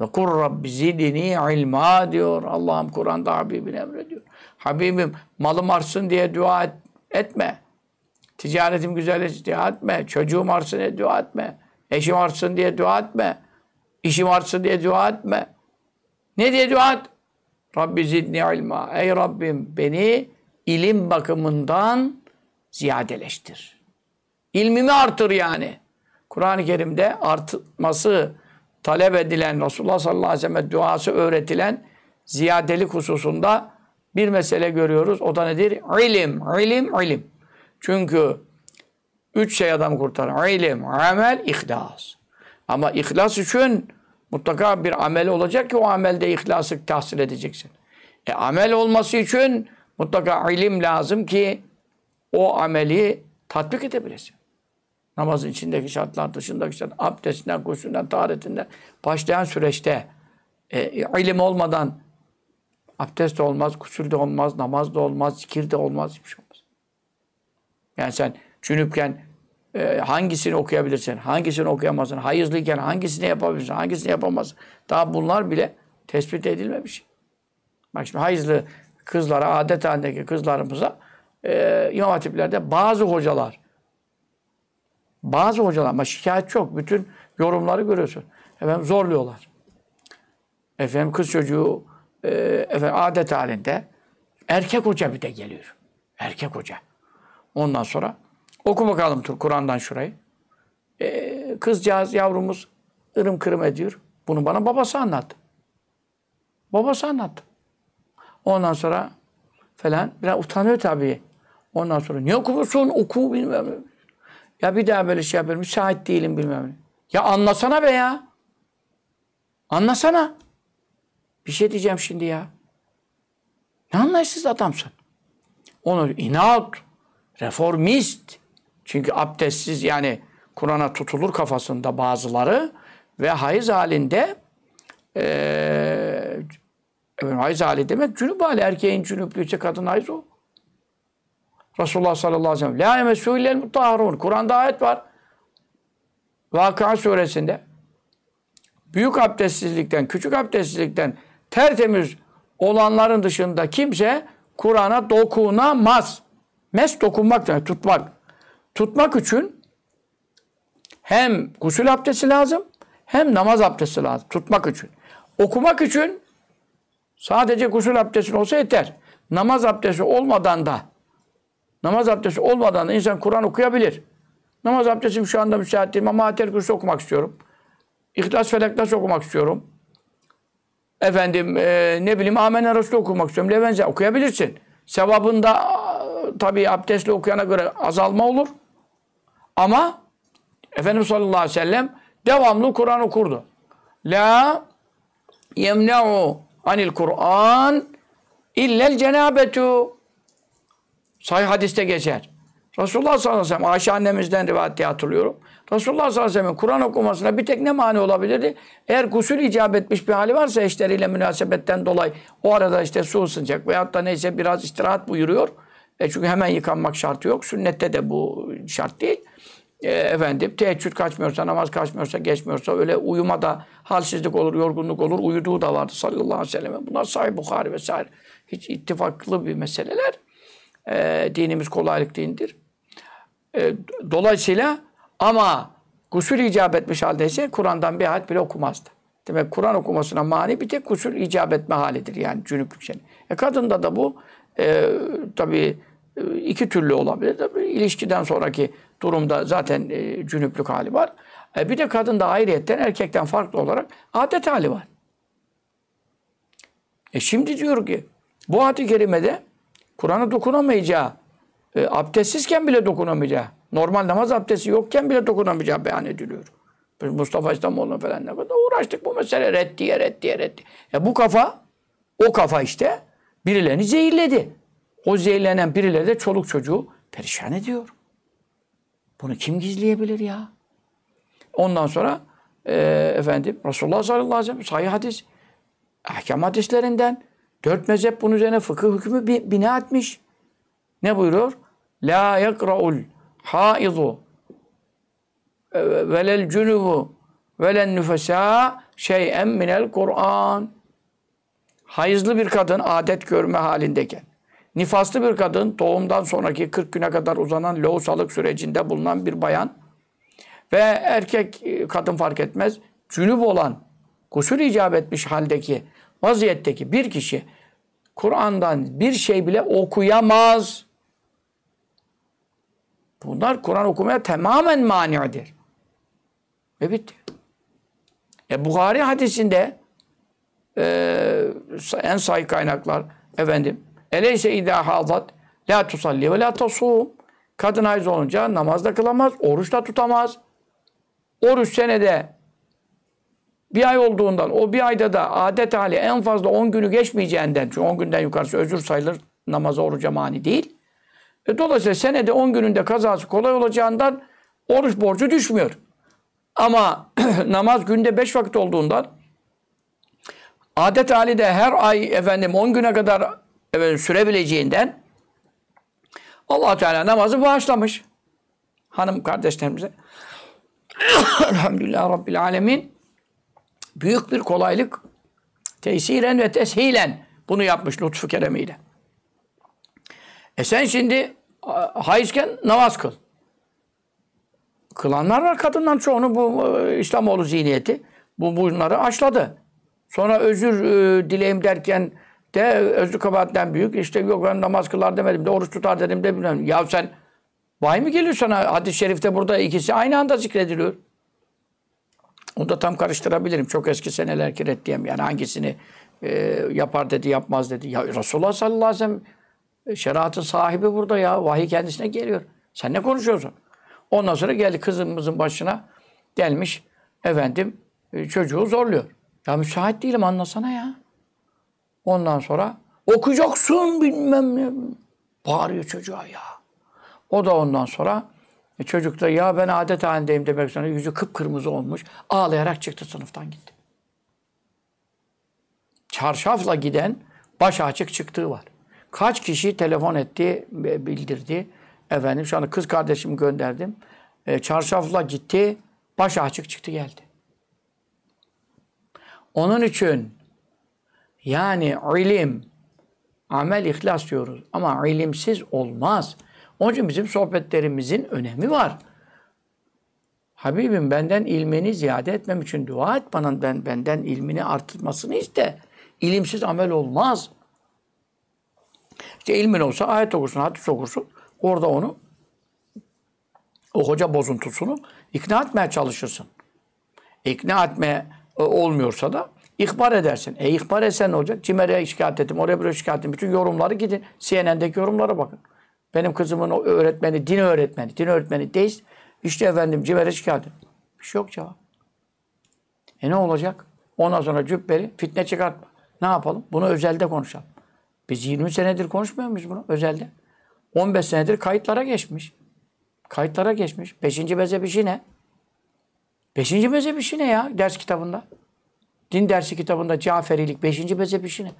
Ve kur Rabbi zidini ilma diyor. Allah'ım Kur'an'da Habibine emrediyor. Habibim malım artsın diye dua et, etme. Ticaretim güzelleşsin diye etme. Çocuğum artsın diye dua etme. Eşim artsın diye dua etme. İşim artsın diye dua etme. Ne diye dua et? Rabbi zidni ilma. Ey Rabbim beni ilim bakımından ziyadeleştir. İlmimi artır yani. Kur'an-ı Kerim'de artması talep edilen, Resulullah sallallahu aleyhi ve sellem duası öğretilen ziyadelik hususunda bir mesele görüyoruz. O da nedir? İlim, ilim, ilim. Çünkü üç şey adam kurtarır. İlim, amel, ihlas. Ama ihlas için mutlaka bir amel olacak ki o amelde ihlası tahsil edeceksin. E, amel olması için mutlaka ilim lazım ki o ameli tatbik edebilesin namazın içindeki şartlar, dışındaki şartlar, abdestinden, kuşundan, taharetinden başlayan süreçte e, ilim olmadan abdest de olmaz, kusur da olmaz, namaz da olmaz, zikir de olmaz, hiçbir şey olmaz. Yani sen cünüpken e, hangisini okuyabilirsin, hangisini okuyamazsın, hayızlıyken hangisini yapabilirsin, hangisini yapamazsın. Daha bunlar bile tespit edilmemiş. Bak şimdi hayızlı kızlara, adet halindeki kızlarımıza e, imam hatiplerde bazı hocalar bazı hocalar ama şikayet çok. Bütün yorumları görüyorsun. Efendim zorluyorlar. Efendim kız çocuğu e, efendim, adet halinde erkek hoca bir de geliyor. Erkek hoca. Ondan sonra oku bakalım Kur'an'dan şurayı. E, kızcağız yavrumuz ırım kırım ediyor. Bunu bana babası anlattı. Babası anlattı. Ondan sonra falan biraz utanıyor tabii. Ondan sonra niye okumuşsun? Oku bilmem. Ya bir daha böyle şey yapıyorum. Müsait değilim bilmem ne. Ya anlasana be ya. Anlasana. Bir şey diyeceğim şimdi ya. Ne anlayışsız adamsın. Onu inat, reformist. Çünkü abdestsiz yani Kur'an'a tutulur kafasında bazıları ve hayız halinde e, hayız hali demek cünüp hali. Erkeğin cünüplüğü kadın hayız o. Resulullah sallallahu aleyhi ve sellem. La emesû illel Kur'an'da ayet var. Vakıa suresinde. Büyük abdestsizlikten, küçük abdestsizlikten tertemiz olanların dışında kimse Kur'an'a dokunamaz. Mes dokunmak demek, tutmak. Tutmak için hem gusül abdesti lazım, hem namaz abdesti lazım. Tutmak için. Okumak için sadece gusül abdestin olsa yeter. Namaz abdesti olmadan da Namaz abdesti olmadan da insan Kur'an okuyabilir. Namaz abdestim şu anda müsait değil ama Atel Kürsü okumak istiyorum. İhlas Felaklas okumak istiyorum. Efendim e, ne bileyim Amenna arası okumak istiyorum. Levenze okuyabilirsin. Sevabında tabii abdestle okuyana göre azalma olur. Ama Efendimiz sallallahu aleyhi ve sellem devamlı Kur'an okurdu. La yemne'u anil Kur'an illel cenabetu Say hadiste geçer. Resulullah sallallahu aleyhi ve sellem, Ayşe annemizden rivayet diye hatırlıyorum. Resulullah sallallahu aleyhi ve sellem'in Kur'an okumasına bir tek ne mani olabilirdi? Eğer gusül icap etmiş bir hali varsa eşleriyle münasebetten dolayı o arada işte su ısınacak veyahut da neyse biraz istirahat buyuruyor. E çünkü hemen yıkanmak şartı yok. Sünnette de bu şart değil. E, efendim teheccüd kaçmıyorsa, namaz kaçmıyorsa, geçmiyorsa öyle uyuma da halsizlik olur, yorgunluk olur. Uyuduğu da vardı sallallahu aleyhi ve sellem. Bunlar sahih Bukhari vesaire. Hiç ittifaklı bir meseleler e, dinimiz kolaylık dindir. E, dolayısıyla ama gusül icap etmiş haldeyse Kur'an'dan bir ayet bile okumazdı. Demek Kur'an okumasına mani bir tek gusül icap etme halidir yani cünüplük seni. E kadında da bu e, tabii e, iki türlü olabilir. Tabii ilişkiden sonraki durumda zaten e, cünüplük hali var. E, bir de kadında ayrıyetten erkekten farklı olarak adet hali var. E şimdi diyor ki bu ad-i kerimede Kur'an'a dokunamayacağı, e, abdestsizken bile dokunamayacağı, normal namaz abdesti yokken bile dokunamayacağı beyan ediliyor. Biz Mustafa İslamoğlu falan ne kadar uğraştık bu mesele reddiye reddiye reddiye. Ya bu kafa, o kafa işte birilerini zehirledi. O zehirlenen birileri de çoluk çocuğu perişan ediyor. Bunu kim gizleyebilir ya? Ondan sonra e, efendim Resulullah sallallahu aleyhi ve sellem sahih hadis, ahkam hadislerinden Dört mezhep bunun üzerine fıkıh hükmü bina etmiş. Ne buyuruyor? La yekra'ul haizu velel cunubu velen nüfesa şey'en minel Kur'an. Hayızlı bir kadın adet görme halindeyken, nifaslı bir kadın doğumdan sonraki 40 güne kadar uzanan lohusalık sürecinde bulunan bir bayan ve erkek e, kadın fark etmez, cünüp olan, gusül icap etmiş haldeki vaziyetteki bir kişi Kur'an'dan bir şey bile okuyamaz. Bunlar Kur'an okumaya tamamen manidir. Ve bitti. E Bukhari hadisinde e, en sayı kaynaklar efendim eleyse idâ hazat la tusalli ve la tasum kadın hayız olunca namaz da kılamaz, oruç da tutamaz. Oruç senede bir ay olduğundan o bir ayda da adet hali en fazla 10 günü geçmeyeceğinden çünkü 10 günden yukarısı özür sayılır namaza oruca mani değil. E, dolayısıyla senede 10 gününde kazası kolay olacağından oruç borcu düşmüyor. Ama namaz günde 5 vakit olduğundan adet hali de her ay efendim 10 güne kadar efendim, sürebileceğinden allah Teala namazı bağışlamış. Hanım kardeşlerimize. Elhamdülillah Rabbil Alemin büyük bir kolaylık tesiren ve teshilen bunu yapmış lütfu keremiyle. E sen şimdi haizken namaz kıl. Kılanlar var kadından çoğunu bu e, İslamoğlu zihniyeti. Bu bunları aşladı. Sonra özür e, dileyim derken de özrü kabahatten büyük. işte yok ben namaz kılar demedim de oruç tutar dedim de bilmem. Ya sen vay mı geliyor sana? Hadis-i şerifte burada ikisi aynı anda zikrediliyor. Onu da tam karıştırabilirim. Çok eski senelerki reddiyem. Yani hangisini e, yapar dedi, yapmaz dedi. Ya Resulullah sallallahu aleyhi ve sellem e, şeriatın sahibi burada ya. Vahiy kendisine geliyor. Sen ne konuşuyorsun? Ondan sonra geldi kızımızın başına gelmiş. Efendim e, çocuğu zorluyor. Ya müsait değilim anlasana ya. Ondan sonra okuyacaksın bilmem ne. Bağırıyor çocuğa ya. O da ondan sonra e çocuk da ya ben adet halindeyim demek sonra yüzü kıpkırmızı olmuş. Ağlayarak çıktı sınıftan gitti. Çarşafla giden baş açık çıktığı var. Kaç kişi telefon etti, bildirdi. Efendim şu anda kız kardeşimi gönderdim. E, çarşafla gitti, baş açık çıktı geldi. Onun için yani ilim, amel ihlas diyoruz. Ama ilimsiz olmaz. Onun için bizim sohbetlerimizin önemi var. Habibim benden ilmini ziyade etmem için dua et bana ben, benden ilmini artırmasını iste. İlimsiz amel olmaz. İşte ilmin olsa ayet okursun, hadis okursun. Orada onu o hoca bozuntusunu ikna etmeye çalışırsın. İkna etme e, olmuyorsa da ihbar edersin. E ihbar etsen ne olacak? Cimer'e şikayet ettim, oraya buraya şikayet ettim. Bütün yorumları gidin. CNN'deki yorumlara bakın. Benim kızımın öğretmeni, din öğretmeni, din öğretmeni deist. İşte efendim cibere şikayet. Bir şey yok cevap. E ne olacak? Ondan sonra cübbeli fitne çıkartma. Ne yapalım? Bunu özelde konuşalım. Biz 20 senedir konuşmuyor muyuz bunu özelde? 15 senedir kayıtlara geçmiş. Kayıtlara geçmiş. Beşinci mezhep işi ne? Beşinci mezhep işi ne ya ders kitabında? Din dersi kitabında Caferilik beşinci mezhep işi ne?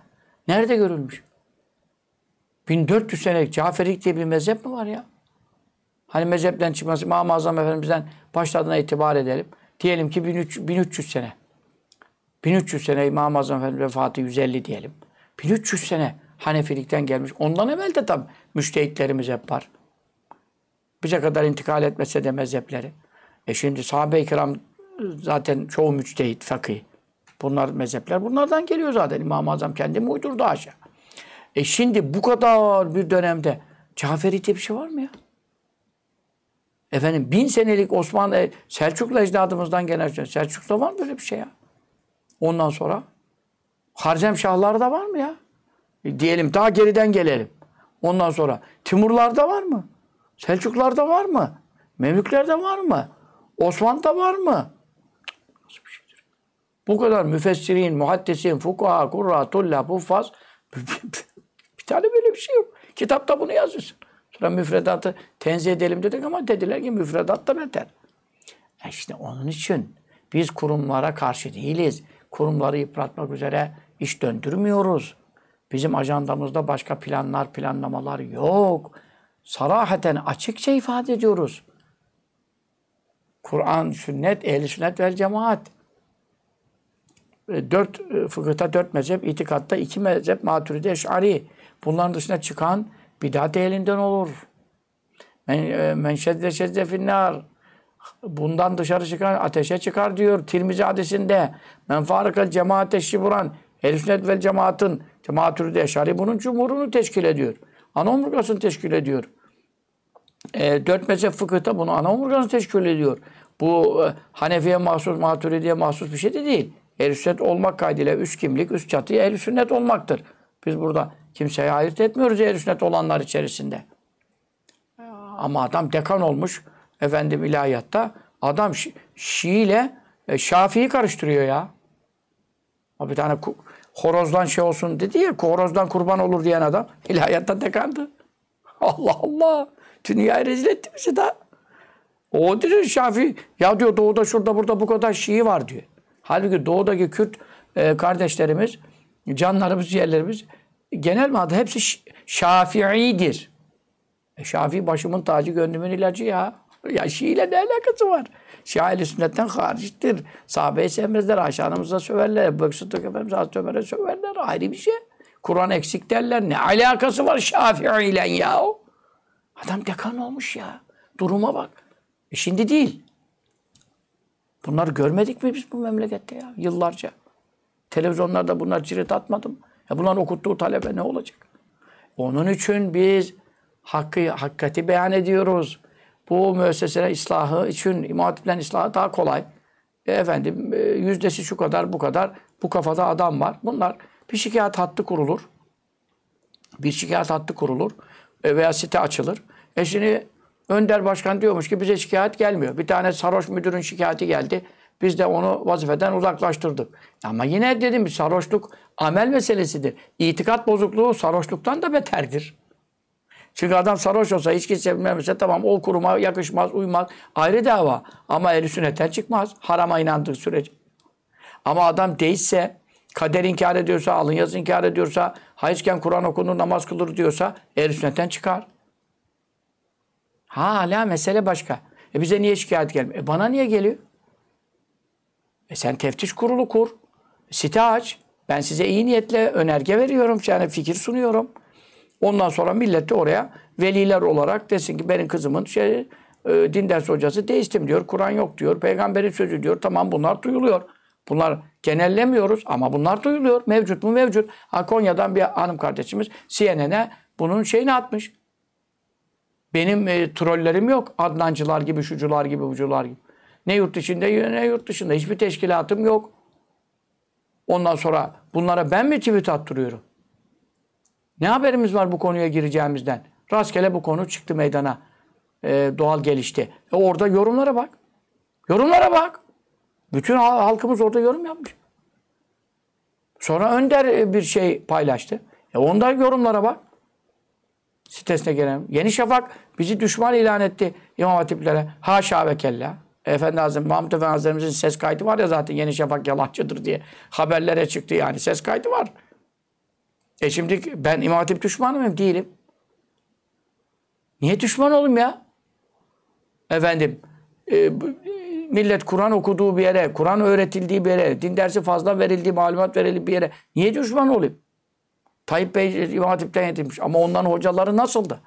Nerede görülmüş? 1400 sene Caferilik diye bir mezhep mi var ya? Hani mezhepten çıkması İmam-ı Azam Efendimiz'den başladığına itibar edelim. Diyelim ki 1300, 1300 sene. 1300 sene İmam-ı Azam Efendimiz vefatı 150 diyelim. 1300 sene Hanefilikten gelmiş. Ondan evvel de tabi müştehitlerimiz hep var. Bize kadar intikal etmese de mezhepleri. E şimdi sahabe-i kiram zaten çoğu müçtehit, fakih. Bunlar mezhepler. Bunlardan geliyor zaten. İmam-ı Azam kendimi uydurdu aşağı. E şimdi bu kadar bir dönemde Caferi diye bir şey var mı ya? Efendim bin senelik Osmanlı, e, Selçuklu ecdadımızdan gelen şey, Selçuklu'da var mı böyle bir şey ya? Ondan sonra Harzem Şahları var mı ya? E diyelim daha geriden gelelim. Ondan sonra Timurlarda var mı? Selçuklarda var mı? Memlüklerde var mı? Osmanlı'da var mı? Nasıl bir şeydir? Bu kadar müfessirin, muhaddisin, fukaha, kurra, tulla, buffaz İstiklalde böyle bir şey yok. Kitapta bunu yazıyorsun. Sonra müfredatı tenzih edelim dedik ama dediler ki müfredat da beter. E işte onun için biz kurumlara karşı değiliz. Kurumları yıpratmak üzere iş döndürmüyoruz. Bizim ajandamızda başka planlar, planlamalar yok. Sarahaten açıkça ifade ediyoruz. Kur'an, sünnet, ehli sünnet vel cemaat. E, dört, e, fıkıhta dört mezhep, itikatta iki mezhep, maturide eşari. Bunların dışına çıkan bidat elinden olur. Men, e, men şedde şedde finnar. Bundan dışarı çıkan ateşe çıkar diyor. Tirmizi hadisinde. Men farikal cemaate şiburan. El sünnet vel cemaatın. Cemaatürü de şari bunun cumhurunu teşkil ediyor. Ana omurgasını teşkil ediyor. E, dört mezhep fıkıhta bunu ana omurgasını teşkil ediyor. Bu e, Hanefi'ye mahsus, Maturidi'ye mahsus bir şey de değil. Ehl-i sünnet olmak kaydıyla üst kimlik, üst çatıya ehl-i sünnet olmaktır. Biz burada Kimseye ayırt etmiyoruz ehl sünnet olanlar içerisinde. Ama adam dekan olmuş efendim ilahiyatta. Adam Şi Şii ile e, Şafii'yi karıştırıyor ya. O bir tane horozdan şey olsun dedi ya horozdan kurban olur diyen adam ilahiyatta dekandı. Allah Allah. Dünyayı rezil etti bizi daha. O diyor Şafi ya diyor doğuda şurada burada bu kadar Şii var diyor. Halbuki doğudaki Kürt e, kardeşlerimiz, canlarımız, yerlerimiz genel manada hepsi Şafii'dir. E Şafii başımın tacı gönlümün ilacı ya. Ya Şii ile ne alakası var? Şii ile sünnetten haricidir. Sahabeyi sevmezler, Ayşe söverler. Ebu Bekir Sıddık Efendimiz Hazreti Ömer'e söverler. Ayrı bir şey. Kur'an eksik derler. Ne alakası var Şafii ile ya? Adam dekan olmuş ya. Duruma bak. E şimdi değil. Bunları görmedik mi biz bu memlekette ya yıllarca? Televizyonlarda bunlar cirit atmadım. E bunların okuttuğu talebe ne olacak? Onun için biz hakkı, hakikati beyan ediyoruz. Bu müesseseler ıslahı için imam hatiplerin ıslahı daha kolay. E efendim e, yüzdesi şu kadar bu kadar bu kafada adam var. Bunlar bir şikayet hattı kurulur. Bir şikayet hattı kurulur e veya site açılır. E şimdi Önder Başkan diyormuş ki bize şikayet gelmiyor. Bir tane sarhoş müdürün şikayeti geldi. Biz de onu vazifeden uzaklaştırdık. Ama yine dedim sarhoşluk amel meselesidir. İtikat bozukluğu sarhoşluktan da beterdir. Çünkü adam sarhoş olsa, içki sevmemese tamam o kuruma yakışmaz, uymaz. Ayrı dava. Ama eli sünnetten çıkmaz. Harama inandığı sürece. Ama adam değilse, kader inkar ediyorsa, alın yazı inkar ediyorsa, hayızken Kur'an okunur, namaz kılır diyorsa ehli sünnetten çıkar. Hala mesele başka. E bize niye şikayet gelmiyor? E bana niye geliyor? E sen teftiş kurulu kur. Site aç. Ben size iyi niyetle önerge veriyorum. Yani fikir sunuyorum. Ondan sonra millet de oraya veliler olarak desin ki benim kızımın şey, e, din dersi hocası değiştim diyor. Kur'an yok diyor. Peygamberin sözü diyor. Tamam bunlar duyuluyor. Bunlar genellemiyoruz ama bunlar duyuluyor. Mevcut mu mevcut. Ha, Konya'dan bir hanım kardeşimiz CNN'e bunun şeyini atmış. Benim e, trollerim yok. Adnancılar gibi, şucular gibi, bucular gibi. Ne yurt içinde ne yurt dışında. Hiçbir teşkilatım yok. Ondan sonra bunlara ben mi tweet attırıyorum? Ne haberimiz var bu konuya gireceğimizden? Rastgele bu konu çıktı meydana. E, doğal gelişti. E orada yorumlara bak. Yorumlara bak. Bütün halkımız orada yorum yapmış. Sonra Önder e, bir şey paylaştı. E onda yorumlara bak. Sitesine gelen. Yeni Şafak bizi düşman ilan etti İmam Hatiplere. Haşa ve kella. Efendi Hazretleri, Mahmut Efendi Hazretlerimizin ses kaydı var ya zaten Yeni Şafak yalancıdır diye. Haberlere çıktı yani. Ses kaydı var. E şimdi ben İmam Hatip düşmanı mıyım? Değilim. Niye düşman olayım ya? Efendim, e, millet Kur'an okuduğu bir yere, Kur'an öğretildiği bir yere, din dersi fazla verildiği, malumat verildiği bir yere niye düşman olayım? Tayyip Bey İmam Hatip'ten yetinmiş ama ondan hocaları nasıldı?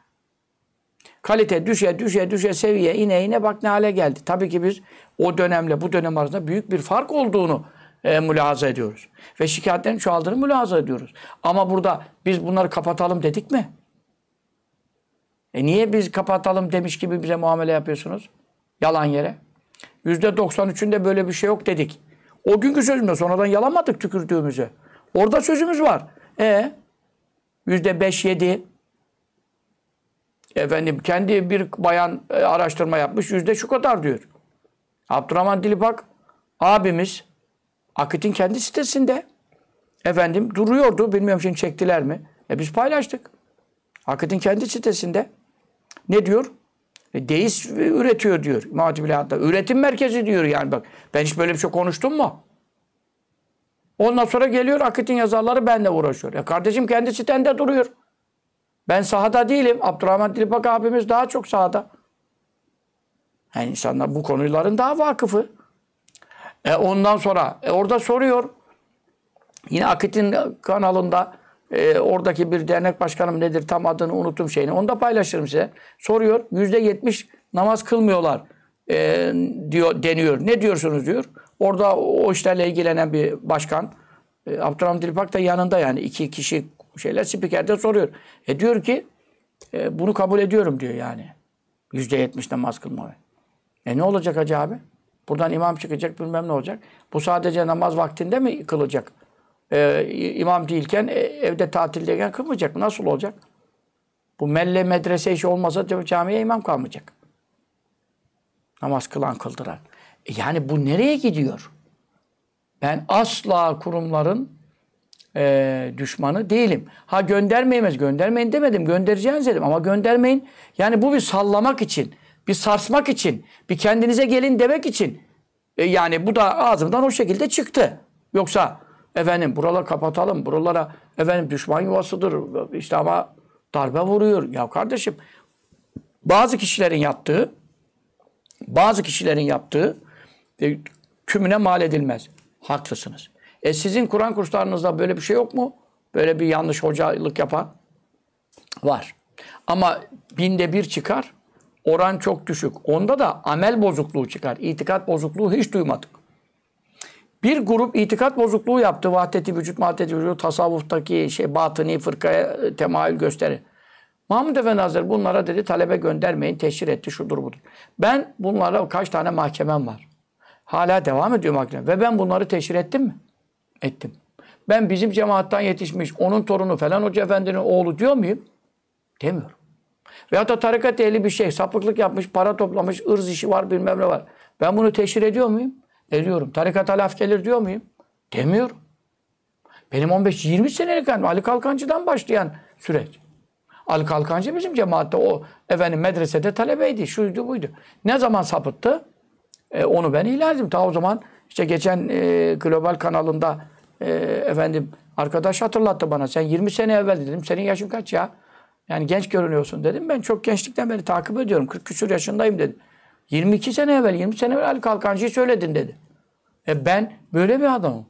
Kalite düşe düşe düşe seviye ine ine bak ne hale geldi. Tabii ki biz o dönemle bu dönem arasında büyük bir fark olduğunu e, mülahaza ediyoruz. Ve şikayetlerin çoğaldığını mülahaza ediyoruz. Ama burada biz bunları kapatalım dedik mi? E niye biz kapatalım demiş gibi bize muamele yapıyorsunuz? Yalan yere. %93'ünde böyle bir şey yok dedik. O günkü sözümüzde sonradan yalamadık tükürdüğümüzü. Orada sözümüz var. E %5-7 Efendim kendi bir bayan e, araştırma yapmış. Yüzde şu kadar diyor. Abdurrahman Dilipak abimiz Akit'in kendi sitesinde efendim duruyordu. Bilmiyorum şimdi çektiler mi? E biz paylaştık. Akit'in kendi sitesinde ne diyor? E, deist üretiyor diyor. Muhatibül Üretim merkezi diyor yani bak. Ben hiç böyle bir şey konuştum mu? Ondan sonra geliyor Akit'in yazarları benle uğraşıyor. E kardeşim kendi sitende duruyor. Ben sahada değilim. Abdurrahman Dilipak abimiz daha çok sahada. Yani insanlar bu konuların daha vakıfı. E ondan sonra e orada soruyor. Yine Akit'in kanalında e, oradaki bir dernek başkanım nedir tam adını unuttum şeyini. Onu da paylaşırım size. Soruyor. Yüzde yetmiş namaz kılmıyorlar e, diyor deniyor. Ne diyorsunuz diyor. Orada o işlerle ilgilenen bir başkan. E, Abdurrahman Dilipak da yanında yani iki kişi şeyler spiker soruyor. E diyor ki e, bunu kabul ediyorum diyor yani. Yüzde yetmiş namaz kılmayı. E ne olacak hacı abi? Buradan imam çıkacak bilmem ne olacak. Bu sadece namaz vaktinde mi kılacak? E, imam değilken e, evde tatildeyken kılmayacak. mı? Nasıl olacak? Bu melle medrese işi olmasa camiye imam kalmayacak. Namaz kılan kıldıran. E yani bu nereye gidiyor? Ben asla kurumların e, düşmanı değilim. Ha göndermeyemez. Göndermeyin demedim. Göndereceğiniz dedim. Ama göndermeyin. Yani bu bir sallamak için. Bir sarsmak için. Bir kendinize gelin demek için. E, yani bu da ağzımdan o şekilde çıktı. Yoksa efendim buraları kapatalım. Buralara efendim düşman yuvasıdır. İşte ama darbe vuruyor. Ya kardeşim bazı kişilerin yaptığı bazı kişilerin yaptığı e, tümüne mal edilmez. Haklısınız. E sizin Kur'an kurslarınızda böyle bir şey yok mu? Böyle bir yanlış hocalık yapan var. Ama binde bir çıkar. Oran çok düşük. Onda da amel bozukluğu çıkar. İtikat bozukluğu hiç duymadık. Bir grup itikat bozukluğu yaptı. Vahdeti vücut, maddeti vücut, tasavvuftaki şey, batını fırkaya e, temayül gösteri. Mahmud Efendi Hazretleri bunlara dedi talebe göndermeyin, teşhir etti, şudur budur. Ben bunlara kaç tane mahkemem var. Hala devam ediyor mahkeme. Ve ben bunları teşhir ettim mi? ettim. Ben bizim cemaattan yetişmiş, onun torunu falan hoca efendinin oğlu diyor muyum? Demiyorum. Veyahut da tarikat ehli bir şey, sapıklık yapmış, para toplamış, ırz işi var bilmem ne var. Ben bunu teşhir ediyor muyum? Ediyorum. Tarikata laf gelir diyor muyum? Demiyorum. Benim 15-20 senelik yani Ali Kalkancı'dan başlayan süreç. Ali Kalkancı bizim cemaatte o efendim medresede talebeydi. Şuydu buydu. Ne zaman sapıttı? E, onu ben ilerledim. Ta o zaman işte geçen e, Global kanalında e, efendim arkadaş hatırlattı bana. Sen 20 sene evvel dedim. Senin yaşın kaç ya? Yani genç görünüyorsun dedim. Ben çok gençlikten beri takip ediyorum. 40 küsur yaşındayım dedim. 22 sene evvel, 20 sene evvel Ali Kalkancı'yı söyledin dedi. E ben böyle bir adamım.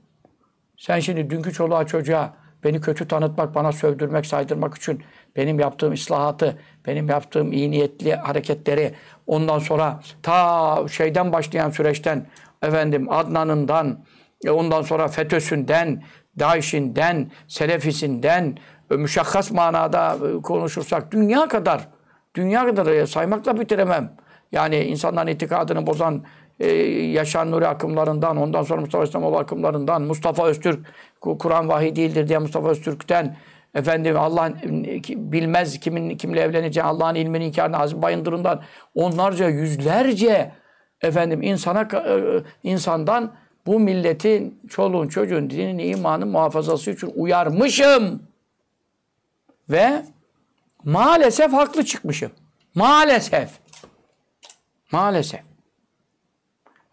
Sen şimdi dünkü çoluğa çocuğa beni kötü tanıtmak, bana sövdürmek, saydırmak için benim yaptığım islahatı, benim yaptığım iyi niyetli hareketleri, ondan sonra ta şeyden başlayan süreçten, efendim Adnan'ından, e ondan sonra FETÖ'sünden, DAEŞ'inden, Selefisinden, e, müşakkas manada e, konuşursak dünya kadar, dünya kadar e, saymakla bitiremem. Yani insanların itikadını bozan e, Yaşar Nuri akımlarından, ondan sonra Mustafa İslamoğlu akımlarından, Mustafa Öztürk, Kur'an vahiy değildir diye Mustafa Öztürk'ten, efendim Allah bilmez kimin kimle evleneceğini, Allah'ın ilmini inkarını Azim Bayındır'ından onlarca, yüzlerce efendim insana insandan bu milletin, çoluğun, çocuğun dinin imanın muhafazası için uyarmışım. Ve maalesef haklı çıkmışım. Maalesef. Maalesef.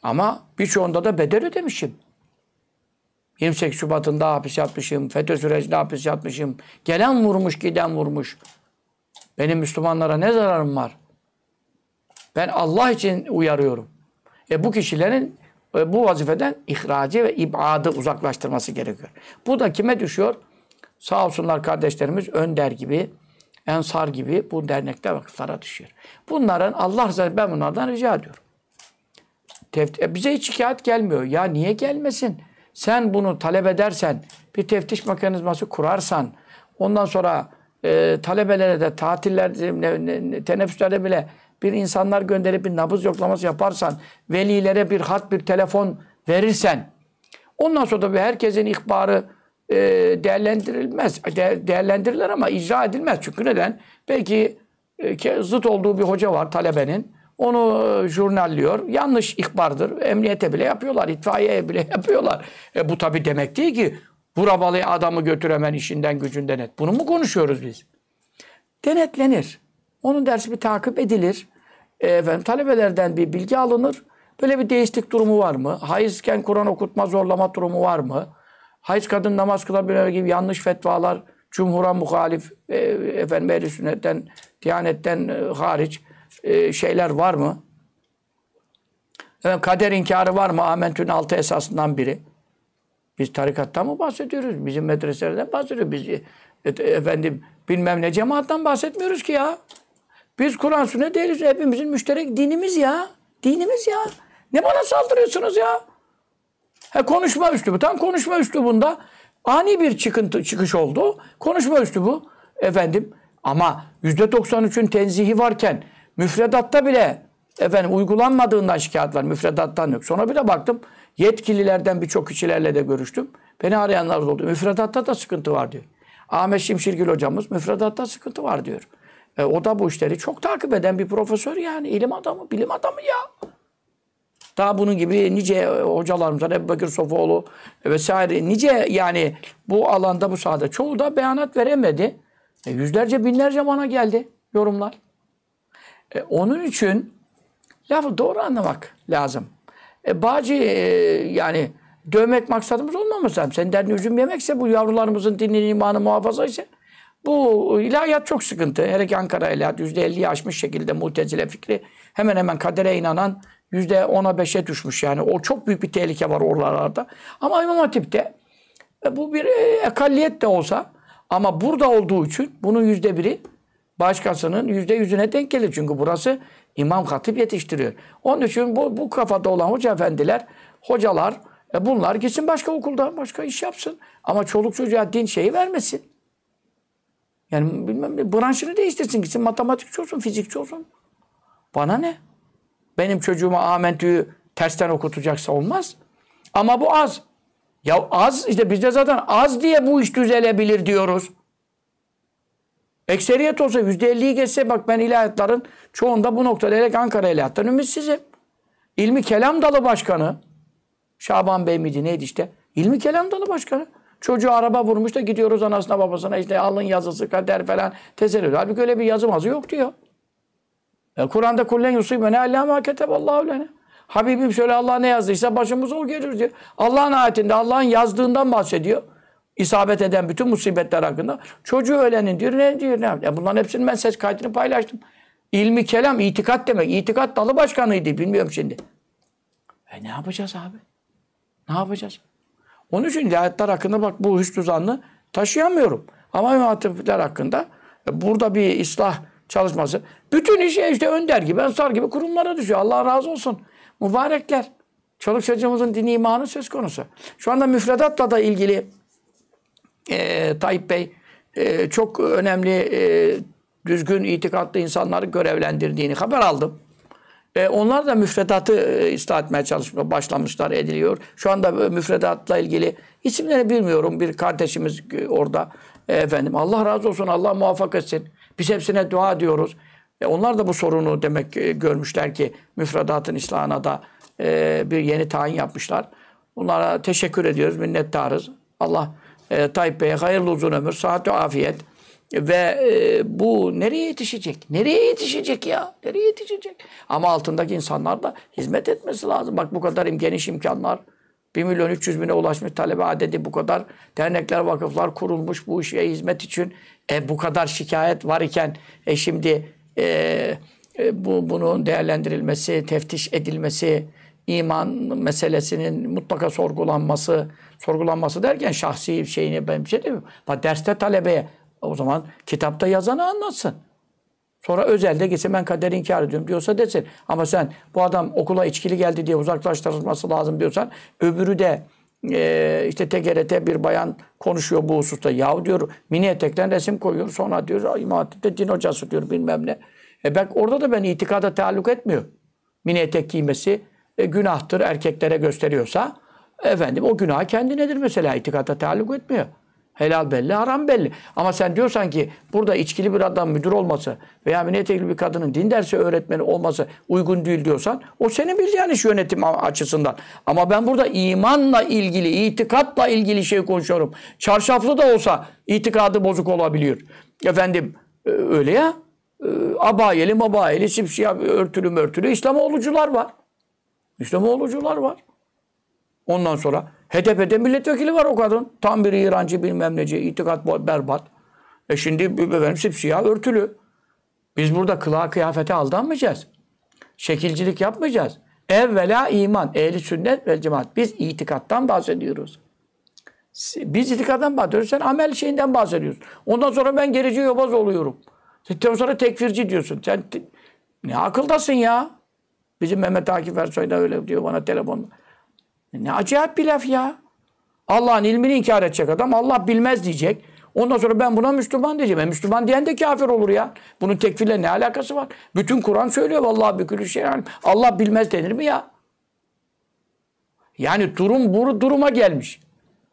Ama birçoğunda da bedel ödemişim. 28 Şubat'ında hapis yatmışım, FETÖ sürecinde hapis yatmışım. Gelen vurmuş, giden vurmuş. Benim Müslümanlara ne zararım var? Ben Allah için uyarıyorum. E bu kişilerin bu vazifeden ihraci ve ibadı uzaklaştırması gerekiyor. Bu da kime düşüyor? Sağ olsunlar kardeşlerimiz Önder gibi, Ensar gibi bu dernekler vakıflara düşüyor. Bunların Allah razı ben bunlardan rica ediyorum. Teft e, bize hiç şikayet gelmiyor. Ya niye gelmesin? Sen bunu talep edersen, bir teftiş mekanizması kurarsan, ondan sonra e, talebelere de tatillerde, teneffüslerde bile bir insanlar gönderip bir nabız yoklaması yaparsan, velilere bir hat, bir telefon verirsen, ondan sonra tabii herkesin ihbarı e, değerlendirilmez. De, değerlendirilir ama icra edilmez. Çünkü neden? Belki e, zıt olduğu bir hoca var talebenin. Onu e, jurnalliyor. Yanlış ihbardır. Emniyete bile yapıyorlar. itfaiyeye bile yapıyorlar. E, bu tabii demek değil ki Burabalıya adamı götüremen işinden gücünden et. Bunu mu konuşuyoruz biz? Denetlenir. Onun dersi bir takip edilir. E, efendim talebelerden bir bilgi alınır. Böyle bir değişiklik durumu var mı? Hayızken Kur'an okutma zorlama durumu var mı? Hayız kadın namaz kılabilir gibi yanlış fetvalar cumhura muhalif e, efendim ehli sünnetten, diyanetten e, hariç e, şeyler var mı? Efendim, kader inkarı var mı? Amentün altı esasından biri. Biz tarikattan mı bahsediyoruz? Bizim medreselerden bahsediyoruz. Biz e, e, efendim bilmem ne cemaattan bahsetmiyoruz ki ya. Biz Kur'an sünnet değiliz. Hepimizin müşterek dinimiz ya. Dinimiz ya. Ne bana saldırıyorsunuz ya? He, konuşma üslubu. Tam konuşma üslubunda ani bir çıkıntı, çıkış oldu. Konuşma üslubu. Efendim ama %93'ün tenzihi varken müfredatta bile efendim uygulanmadığından şikayet var. Müfredattan yok. Sonra bir de baktım yetkililerden birçok kişilerle de görüştüm. Beni arayanlar oldu. Müfredatta da sıkıntı var diyor. Ahmet Şimşirgil hocamız müfredatta sıkıntı var diyor. E, o da bu işleri çok takip eden bir profesör yani. ilim adamı, bilim adamı ya. Daha bunun gibi nice hocalarımızdan Ebu Bekir Sofoğlu vesaire nice yani bu alanda bu sahada çoğu da beyanat veremedi. E, yüzlerce binlerce bana geldi yorumlar. E, onun için lafı doğru anlamak lazım. E, Bağcı e, yani dövmek maksadımız olmaması lazım. Senin derdin üzüm yemekse bu yavrularımızın dinini imanı muhafaza ise bu ilahiyat çok sıkıntı. Hele ki Ankara ilahiyat %50'yi aşmış şekilde mutezile fikri hemen hemen kadere inanan %10'a 5'e düşmüş yani. O çok büyük bir tehlike var oralarda. Ama İmam Hatip'te e, bu bir ekalliyet de olsa ama burada olduğu için bunun yüzde biri başkasının yüzde yüzüne denk gelir. Çünkü burası İmam Hatip yetiştiriyor. Onun için bu, bu kafada olan hoca efendiler, hocalar e bunlar gitsin başka okulda, başka iş yapsın. Ama çoluk çocuğa din şeyi vermesin. Yani bilmem ne branşını değiştirsin gitsin matematikçi olsun, fizikçi olsun. Bana ne? Benim çocuğuma Amentü'yü tersten okutacaksa olmaz. Ama bu az. Ya az işte bizde zaten az diye bu iş düzelebilir diyoruz. Ekseriyet olsa yüzde elliyi geçse bak ben ilahiyatların çoğunda bu noktada hele Ankara ilahiyattan ümitsizim. İlmi Kelam Dalı Başkanı Şaban Bey miydi neydi işte? İlmi Kelam Dalı Başkanı. Çocuğu araba vurmuş da gidiyoruz anasına babasına işte alın yazısı kader falan teselli. Halbuki öyle bir yazı mazı yok diyor. E, Kur'an'da kullen yusibe ne allâmâ keteballahu lene. Habibim şöyle Allah ne yazdıysa başımıza o gelir diyor. Allah'ın ayetinde Allah'ın yazdığından bahsediyor. İsabet eden bütün musibetler hakkında. Çocuğu ölenin diyor ne diyor ne yapıyor. Bunların hepsini ben ses kaydını paylaştım. İlmi kelam, itikat demek. İtikat dalı başkanıydı bilmiyorum şimdi. E ne yapacağız abi? Ne yapacağız? Onun için ilahiyatlar hakkında bak bu hüsnü zannı taşıyamıyorum. Ama imam hakkında e, burada bir ıslah çalışması. Bütün işe işte Önder gibi, Ensar gibi kurumlara düşüyor. Allah razı olsun. Mübarekler. Çoluk çocuğumuzun dini imanı söz konusu. Şu anda müfredatla da ilgili e, Tayyip Bey e, çok önemli e, düzgün itikatlı insanları görevlendirdiğini haber aldım. E, onlar da müfredatı e, ıslah etmeye çalışmaya başlamışlar ediliyor. Şu anda e, müfredatla ilgili isimleri bilmiyorum. Bir kardeşimiz e, orada e, efendim. Allah razı olsun, Allah muvaffak etsin. Biz hepsine dua diyoruz. E, onlar da bu sorunu demek e, görmüşler ki müfredatın ıslahına da e, bir yeni tayin yapmışlar. Bunlara teşekkür ediyoruz, minnettarız. Allah e, Tayyip Bey'e hayırlı uzun ömür, sıhhat ve afiyet ve e, bu nereye yetişecek? Nereye yetişecek ya? Nereye yetişecek? Ama altındaki insanlar da hizmet etmesi lazım. Bak bu kadar geniş imkanlar. 1 milyon 300 bine ulaşmış talebe adedi bu kadar. Dernekler, vakıflar kurulmuş bu işe hizmet için. E, bu kadar şikayet var iken e, şimdi e, e, bu bunun değerlendirilmesi, teftiş edilmesi, iman meselesinin mutlaka sorgulanması, sorgulanması derken şahsi şeyini ben bir şey demiyorum. Bak derste talebeye o zaman kitapta yazanı anlatsın. Sonra özelde gitsin ben kaderi inkar ediyorum diyorsa desin. Ama sen bu adam okula içkili geldi diye uzaklaştırılması lazım diyorsan öbürü de e, işte TGRT bir bayan konuşuyor bu hususta. Yahu diyor mini etekten resim koyuyor sonra diyor İmam Hatip'te din hocası diyor bilmem ne. E ben, orada da ben itikada taalluk etmiyor. Mini etek giymesi e, günahtır erkeklere gösteriyorsa efendim o günah kendinedir mesela itikada taalluk etmiyor. Helal belli, haram belli. Ama sen diyorsan ki burada içkili bir adam müdür olması veya münetekli bir kadının din dersi öğretmeni olması uygun değil diyorsan o senin bileceğin iş yönetim açısından. Ama ben burada imanla ilgili, itikatla ilgili şey konuşuyorum. Çarşaflı da olsa itikadı bozuk olabiliyor. Efendim e, öyle ya. E, abayeli, mabayeli, simsiyah, örtülü mörtülü İslamoğlucular var. İslamoğlucular var. Ondan sonra HDP'de milletvekili var o kadın. Tam bir İrancı bilmem neci, itikat berbat. E şimdi efendim sipsiyah örtülü. Biz burada kılığa kıyafete aldanmayacağız. Şekilcilik yapmayacağız. Evvela iman, ehli sünnet ve cemaat. Biz itikattan bahsediyoruz. Biz itikattan bahsediyoruz. Sen amel şeyinden bahsediyorsun. Ondan sonra ben gerici yobaz oluyorum. Sen sonra tekfirci diyorsun. Sen ne akıldasın ya? Bizim Mehmet Akif Ersoy da öyle diyor bana telefonla. Ne acayip bir laf ya. Allah'ın ilmini inkar edecek adam Allah bilmez diyecek. Ondan sonra ben buna Müslüman diyeceğim. E Müslüman diyen de kafir olur ya. Bunun tekfirle ne alakası var? Bütün Kur'an söylüyor vallahi bir külü şey. Yani Allah bilmez denir mi ya? Yani durum bu duruma gelmiş.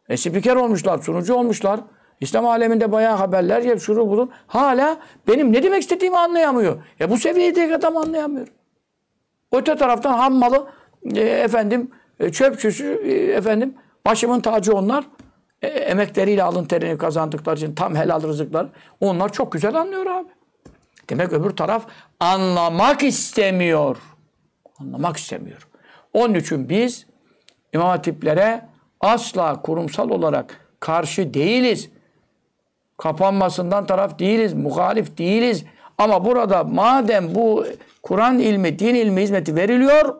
E spiker olmuşlar, sunucu olmuşlar. İslam aleminde bayağı haberler ya şunu bulun. Hala benim ne demek istediğimi anlayamıyor. Ya e, bu seviyede adam anlayamıyor. Öte taraftan hammalı e, efendim e, çöpçüsü e, efendim başımın tacı onlar. E, emekleriyle alın terini kazandıkları için tam helal rızıklar. Onlar çok güzel anlıyor abi. Demek öbür taraf anlamak istemiyor. Anlamak istemiyor. Onun için biz imam hatiplere asla kurumsal olarak karşı değiliz. Kapanmasından taraf değiliz, muhalif değiliz. Ama burada madem bu Kur'an ilmi, din ilmi hizmeti veriliyor,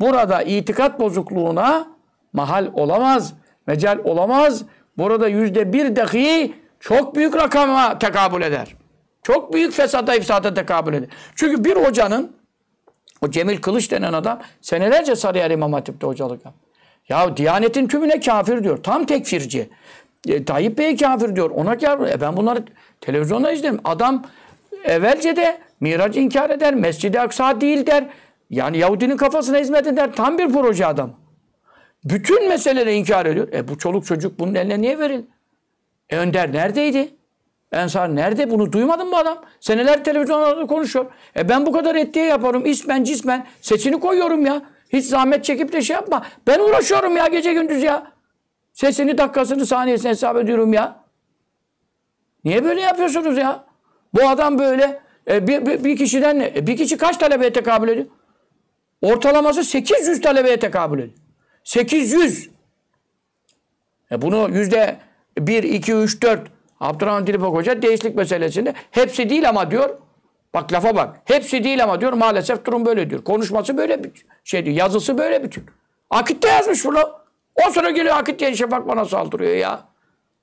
Burada itikat bozukluğuna mahal olamaz, mecal olamaz. Burada yüzde bir dahi çok büyük rakama tekabül eder. Çok büyük fesada ifsata tekabül eder. Çünkü bir hocanın, o Cemil Kılıç denen adam senelerce Sarıyer İmam Hatip'te hocalık yaptı. Ya Diyanet'in tümüne kafir diyor. Tam tekfirci. E, Tayyip Bey kafir diyor. Ona kafir. E ben bunları televizyonda izledim. Adam evvelce de Miraç inkar eder. Mescid-i Aksa değil der. Yani Yahudinin kafasına hizmet eder tam bir proje adam. Bütün meseleleri inkar ediyor. E bu çoluk çocuk bunun eline niye verildi? E Önder neredeydi? Ensar nerede? Bunu duymadın mı adam? Seneler televizyonlarda konuşuyor. E ben bu kadar ettiği yaparım. İsmen cismen. Sesini koyuyorum ya. Hiç zahmet çekip de şey yapma. Ben uğraşıyorum ya gece gündüz ya. Sesini dakikasını saniyesini hesap ediyorum ya. Niye böyle yapıyorsunuz ya? Bu adam böyle e, bir, bir, bir kişiden e, bir kişi kaç talebeye tekabül ediyor? Ortalaması 800 talebeye tekabül ediyor. 800. E bunu yüzde 1, 2, 3, 4 Abdurrahman Dilipok Hoca değişlik meselesinde hepsi değil ama diyor bak lafa bak. Hepsi değil ama diyor maalesef durum böyle diyor. Konuşması böyle bir şey diyor. Yazısı böyle bir tür. Akit'te yazmış bunu. O sonra geliyor Akit diye Şafak bana saldırıyor ya.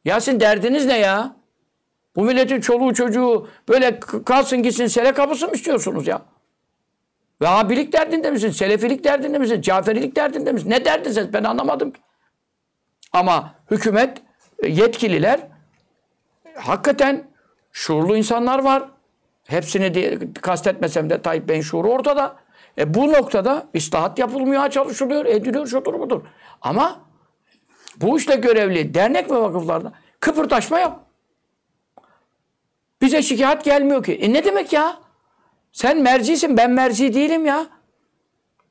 Ya sizin derdiniz ne ya? Bu milletin çoluğu çocuğu böyle kalsın gitsin sele kapısı mı istiyorsunuz ya? Vehhabilik derdinde misin? Selefilik derdinde misin? Caferilik derdinde misin? Ne derdin sen? Ben anlamadım ki. Ama hükümet, e, yetkililer hakikaten şuurlu insanlar var. Hepsini diye, kastetmesem de Tayyip Bey'in şuuru ortada. E bu noktada islahat yapılmıyor, çalışılıyor, ediliyor, şudur budur. Ama bu işte görevli dernek ve vakıflarda kıpırdaşma yok. Bize şikayet gelmiyor ki. E ne demek ya? Sen mercisin ben merci değilim ya.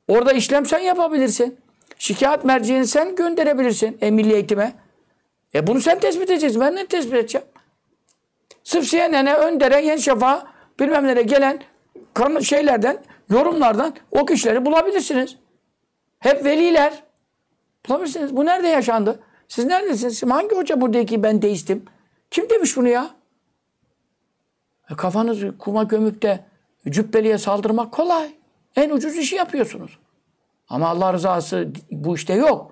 Orada işlem sen yapabilirsin. Şikayet merciğini sen gönderebilirsin e, milli eğitime. E bunu sen tespit edeceksin. Ben ne tespit edeceğim? Sırf CNN'e, Önder'e, Yeni Şafa bilmem nereye gelen şeylerden, yorumlardan o kişileri bulabilirsiniz. Hep veliler. Bulabilirsiniz. Bu nerede yaşandı? Siz neredesiniz? hangi hoca buradaki ben deistim? Kim demiş bunu ya? E kafanız kuma gömüp de Cübbeliye saldırmak kolay. En ucuz işi yapıyorsunuz. Ama Allah rızası bu işte yok.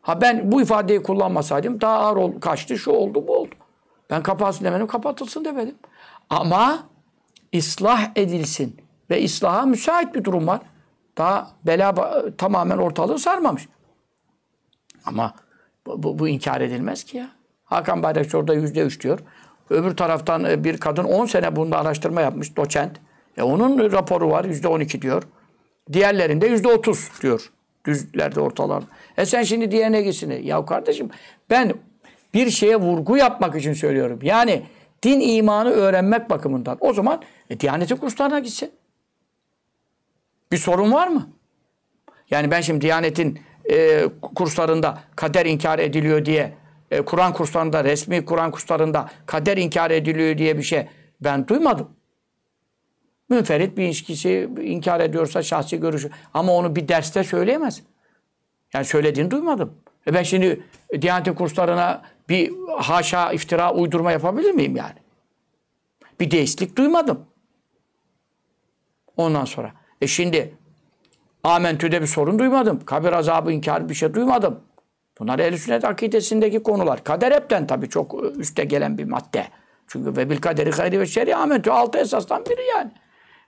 Ha ben bu ifadeyi kullanmasaydım daha ağır ol, kaçtı, şu oldu, bu oldu. Ben kapatsın demedim, kapatılsın demedim. Ama ıslah edilsin ve ıslaha müsait bir durum var. Daha bela tamamen ortalığı sarmamış. Ama bu, bu, bu inkar edilmez ki ya. Hakan Bayrakçı orada yüzde üç diyor. Öbür taraftan e, bir kadın 10 sene bunda araştırma yapmış doçent. E onun raporu var %12 diyor. Diğerlerinde %30 diyor. Düzlerde ortalar. E sen şimdi diğerine gitsin. Ya kardeşim ben bir şeye vurgu yapmak için söylüyorum. Yani din imanı öğrenmek bakımından. O zaman e, Diyanet'in kurslarına gitsin. Bir sorun var mı? Yani ben şimdi Diyanet'in e, kurslarında kader inkar ediliyor diye e, Kur'an kurslarında, resmi Kur'an kurslarında kader inkar ediliyor diye bir şey ben duymadım. Münferit bir ilişkisi inkar ediyorsa şahsi görüşü. Ama onu bir derste söyleyemez. Yani söylediğini duymadım. E ben şimdi Diyanetin kurslarına bir haşa iftira uydurma yapabilir miyim yani? Bir deistlik duymadım. Ondan sonra. E şimdi Amentü'de bir sorun duymadım. Kabir azabı inkar bir şey duymadım. Bunlar ehl sünnet akidesindeki konular. Kader hepten tabii çok e, üste gelen bir madde. Çünkü ve bil kaderi hayri ve şer'i amentü altı esastan biri yani.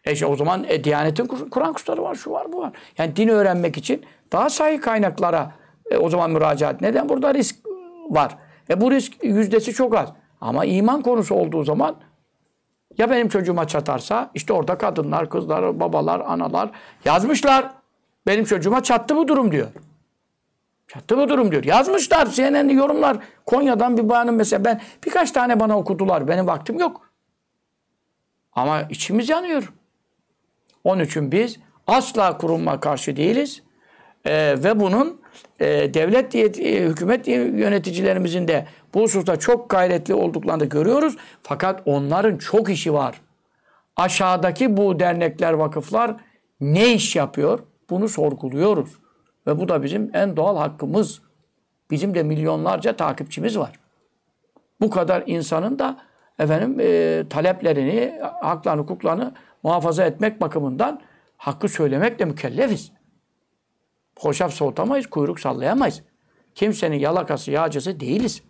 E işte o zaman e, Diyanet'in Kur'an kursları var, şu var, bu var. Yani din öğrenmek için daha sahih kaynaklara e, o zaman müracaat. Neden? Burada risk e, var. E bu risk yüzdesi çok az. Ama iman konusu olduğu zaman ya benim çocuğuma çatarsa işte orada kadınlar, kızlar, babalar, analar yazmışlar. Benim çocuğuma çattı bu durum diyor. Çattı bu durum diyor. Yazmışlar CNN'li yorumlar. Konya'dan bir bayanın mesela ben birkaç tane bana okudular. Benim vaktim yok. Ama içimiz yanıyor. Onun için biz asla kurumma karşı değiliz. Ee, ve bunun e, devlet diye, e, hükümet diye yöneticilerimizin de bu hususta çok gayretli olduklarını da görüyoruz. Fakat onların çok işi var. Aşağıdaki bu dernekler, vakıflar ne iş yapıyor? Bunu sorguluyoruz. Ve bu da bizim en doğal hakkımız. Bizim de milyonlarca takipçimiz var. Bu kadar insanın da efendim e, taleplerini, haklarını, hukuklarını muhafaza etmek bakımından hakkı söylemekle mükellefiz. Hoşaf soğutamayız, kuyruk sallayamayız. Kimsenin yalakası, yağcısı değiliz.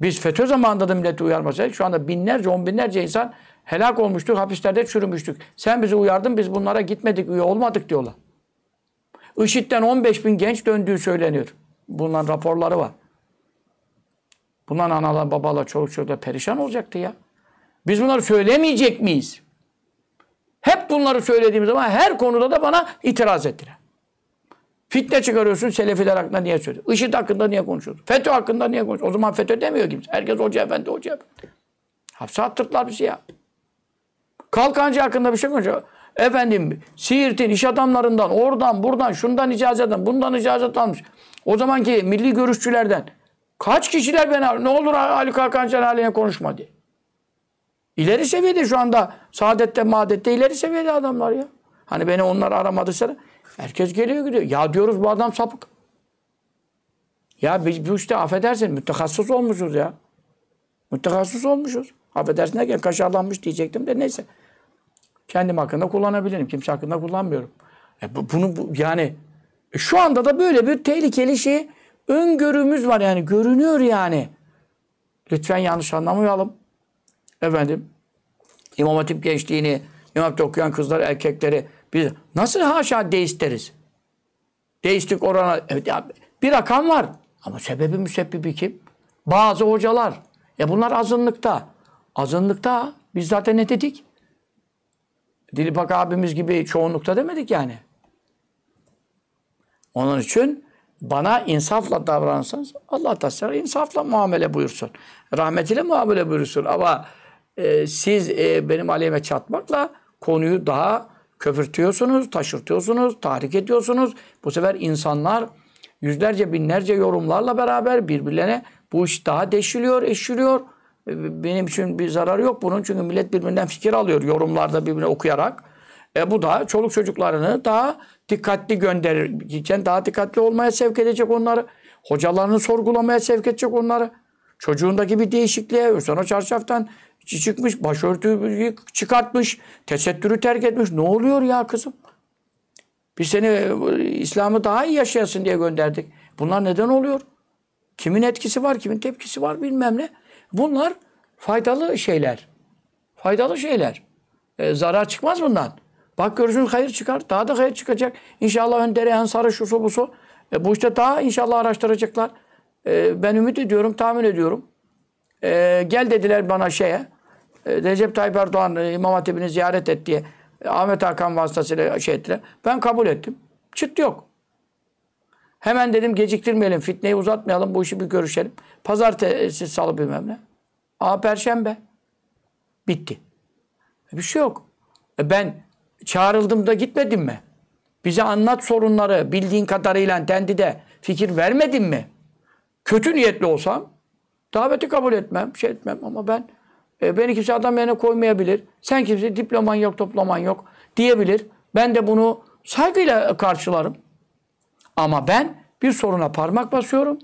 Biz FETÖ zamanında da milleti uyarmasaydık şu anda binlerce, on binlerce insan helak olmuştuk, hapislerde çürümüştük. Sen bizi uyardın, biz bunlara gitmedik, üye olmadık diyorlar. IŞİD'den 15 bin genç döndüğü söyleniyor. Bundan raporları var. Bundan analar, babalar, çoluk da perişan olacaktı ya. Biz bunları söylemeyecek miyiz? Hep bunları söylediğim zaman her konuda da bana itiraz ettiler. Fitne çıkarıyorsun Selefiler hakkında niye söylüyorsun? IŞİD hakkında niye konuşuyorsun? FETÖ hakkında niye konuşuyorsun? O zaman FETÖ demiyor kimse. Herkes hoca efendi, hoca efendi. Hapse attırdılar bizi ya. Kalkancı hakkında bir şey konuşuyor. Efendim Siirt'in iş adamlarından oradan buradan şundan icazet bundan icazet almış. O zamanki milli görüşçülerden kaç kişiler beni, ne olur Ali Kalkan haline konuşma diye. İleri seviyede şu anda saadette madette ileri seviyede adamlar ya. Hani beni onlar aramadı Herkes geliyor gidiyor. Ya diyoruz bu adam sapık. Ya biz bu işte affedersin mütehassıs olmuşuz ya. Mütehassıs olmuşuz. Affedersin derken kaşarlanmış diyecektim de neyse. Kendim hakkında kullanabilirim. Kimse hakkında kullanmıyorum. E bu, bunu bu, yani e, şu anda da böyle bir tehlikeli şey öngörümüz var yani görünüyor yani. Lütfen yanlış anlamayalım. Efendim İmam Hatip gençliğini, İmam Hatip okuyan kızları, erkekleri biz nasıl haşa deistleriz? Deistlik orana evet, bir rakam var. Ama sebebi müsebbibi kim? Bazı hocalar. ya e, bunlar azınlıkta. Azınlıkta biz zaten ne dedik? Dilipak abimiz gibi çoğunlukta demedik yani. Onun için bana insafla davransanız Allah Teala insafla muamele buyursun. Rahmetiyle muamele buyursun ama e, siz e, benim aleyhime çatmakla konuyu daha köpürtüyorsunuz, taşırtıyorsunuz, tahrik ediyorsunuz. Bu sefer insanlar yüzlerce binlerce yorumlarla beraber birbirlerine bu iş daha deşiliyor, eşiliyor. Ee, benim için bir zararı yok bunun. Çünkü millet birbirinden fikir alıyor yorumlarda birbirini okuyarak. E bu da çoluk çocuklarını daha dikkatli gönderirken daha dikkatli olmaya sevk edecek onları. Hocalarını sorgulamaya sevk edecek onları. Çocuğundaki bir değişikliğe sonra çarşaftan çıkmış, başörtüyü çıkartmış, tesettürü terk etmiş. Ne oluyor ya kızım? Biz seni e, İslam'ı daha iyi yaşayasın diye gönderdik. Bunlar neden oluyor? Kimin etkisi var, kimin tepkisi var bilmem ne. Bunlar faydalı şeyler. Faydalı şeyler. E, zarar çıkmaz bundan. Bak görürsünüz hayır çıkar. Daha da hayır çıkacak. İnşallah Önder'e, Ensar'ı, şusu, busu. E, bu işte daha inşallah araştıracaklar. E, ben ümit ediyorum, tahmin ediyorum. E, gel dediler bana şeye. E, Recep Tayyip Erdoğan e, İmam Hatip'ini ziyaret et diye. E, Ahmet Hakan vasıtasıyla şey ettiler. Ben kabul ettim. Çıt yok. Hemen dedim geciktirmeyelim, fitneyi uzatmayalım, bu işi bir görüşelim. Pazartesi, salı bilmem ne. Aa perşembe. Bitti. E, bir şey yok. E ben çağrıldım da gitmedim mi? Bize anlat sorunları bildiğin kadarıyla kendi de fikir vermedin mi? Kötü niyetli olsam daveti kabul etmem, şey etmem ama ben e, beni kimse adam yerine koymayabilir. Sen kimse diploman yok, toplaman yok diyebilir. Ben de bunu saygıyla karşılarım. Ama ben bir soruna parmak basıyorum.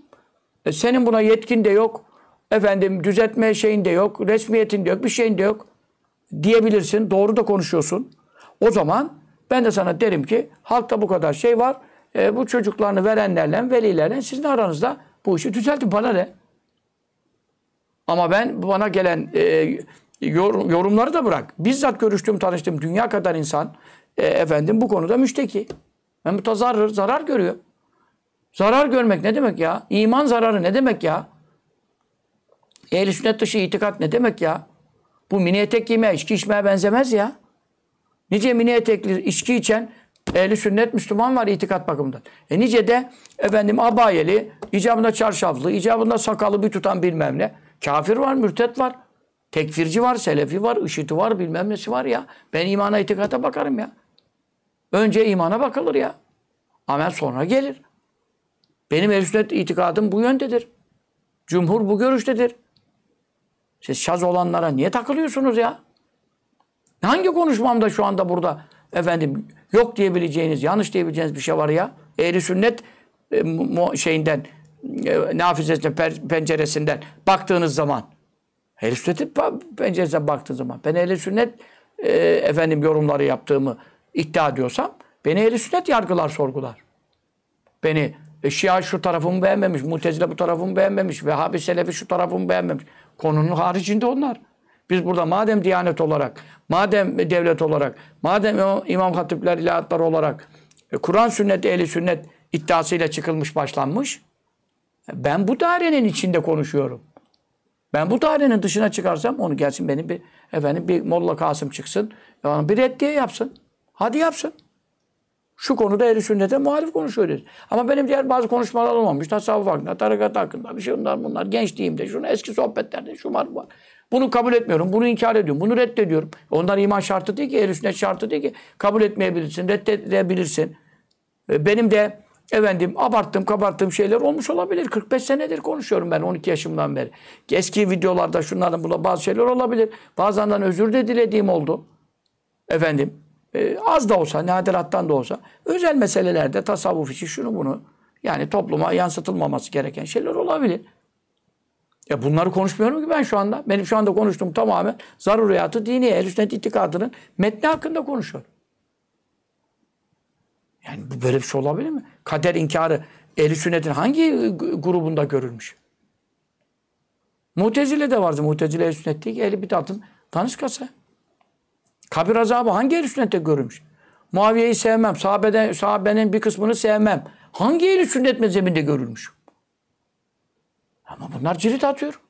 E senin buna yetkin de yok. Efendim düzeltme şeyin de yok. Resmiyetin de yok. Bir şeyin de yok. Diyebilirsin. Doğru da konuşuyorsun. O zaman ben de sana derim ki halkta bu kadar şey var. E, bu çocuklarını verenlerle, velilerle sizin aranızda bu işi düzeltin. Bana ne? Ama ben bana gelen e, yorum, yorumları da bırak. Bizzat görüştüm, tanıştım dünya kadar insan e, efendim bu konuda müşteki. Ve mutazarrır zarar görüyor. Zarar görmek ne demek ya? İman zararı ne demek ya? Ehli sünnet dışı itikat ne demek ya? Bu mini etek giymeye, içki içmeye benzemez ya. Nice mini etekli içki içen ehli sünnet Müslüman var itikat bakımından. E nice de efendim abayeli, icabında çarşaflı, icabında sakalı bir tutan bilmem ne. Kafir var, mürtet var. Tekfirci var, selefi var, IŞİD'i var, bilmem nesi var ya. Ben imana itikata bakarım ya. Önce imana bakılır ya. Amel sonra gelir. Benim ehl itikadım bu yöndedir. Cumhur bu görüştedir. Siz şaz olanlara niye takılıyorsunuz ya? Hangi konuşmamda şu anda burada efendim yok diyebileceğiniz, yanlış diyebileceğiniz bir şey var ya? Ehli sünnet e, şeyinden e, nafizesine penceresinden baktığınız zaman ehli sünnetin penceresinden baktığınız zaman ben ehli sünnet e, efendim yorumları yaptığımı iddia ediyorsam beni eli sünnet yargılar sorgular. Beni e, Şia şu tarafımı beğenmemiş, Mutezile bu tarafımı beğenmemiş, Vehhabi Selefi şu tarafımı beğenmemiş. Konunun haricinde onlar. Biz burada madem diyanet olarak, madem devlet olarak, madem o İmam Hatipler, ilahatlar olarak e, Kur'an sünnet, eli sünnet iddiasıyla çıkılmış, başlanmış. E, ben bu dairenin içinde konuşuyorum. Ben bu dairenin dışına çıkarsam onu gelsin benim bir efendim bir Molla Kasım çıksın. Yani bir reddiye yapsın. Hadi yapsın. Şu konuda ehl sünnete muhalif konuşuyor dedi. Ama benim diğer bazı konuşmalar olmamış. Tasavvuf hakkında, tarikat hakkında, bir şey bunlar bunlar. Gençliğimde, şunu eski sohbetlerde, şu var bu var. Bunu kabul etmiyorum, bunu inkar ediyorum, bunu reddediyorum. Ondan iman şartı değil ki, ehl sünnet şartı değil ki. Kabul etmeyebilirsin, reddedebilirsin. Ee, benim de efendim abarttım kabarttığım şeyler olmuş olabilir. 45 senedir konuşuyorum ben 12 yaşımdan beri. Eski videolarda şunların buna bazı şeyler olabilir. Bazılarından özür de dilediğim oldu. Efendim e, az da olsa, nadirattan da olsa özel meselelerde tasavvuf için şunu bunu yani topluma yansıtılmaması gereken şeyler olabilir. Ya bunları konuşmuyorum ki ben şu anda. Benim şu anda konuştuğum tamamen zaruriyatı dini, el sünnet itikadının metni hakkında konuşuyorum. Yani bu böyle bir şey olabilir mi? Kader inkarı eli sünnetin hangi grubunda görülmüş? Mutezile de vardı. Mutezile el sünnet değil ki. Ehli tanış kasa. Kabir azabı hangi ehl sünnette görülmüş? Muaviye'yi sevmem. Sahabeden, sahabenin bir kısmını sevmem. Hangi ehl sünnet mezhebinde görülmüş? Ama bunlar cirit atıyor.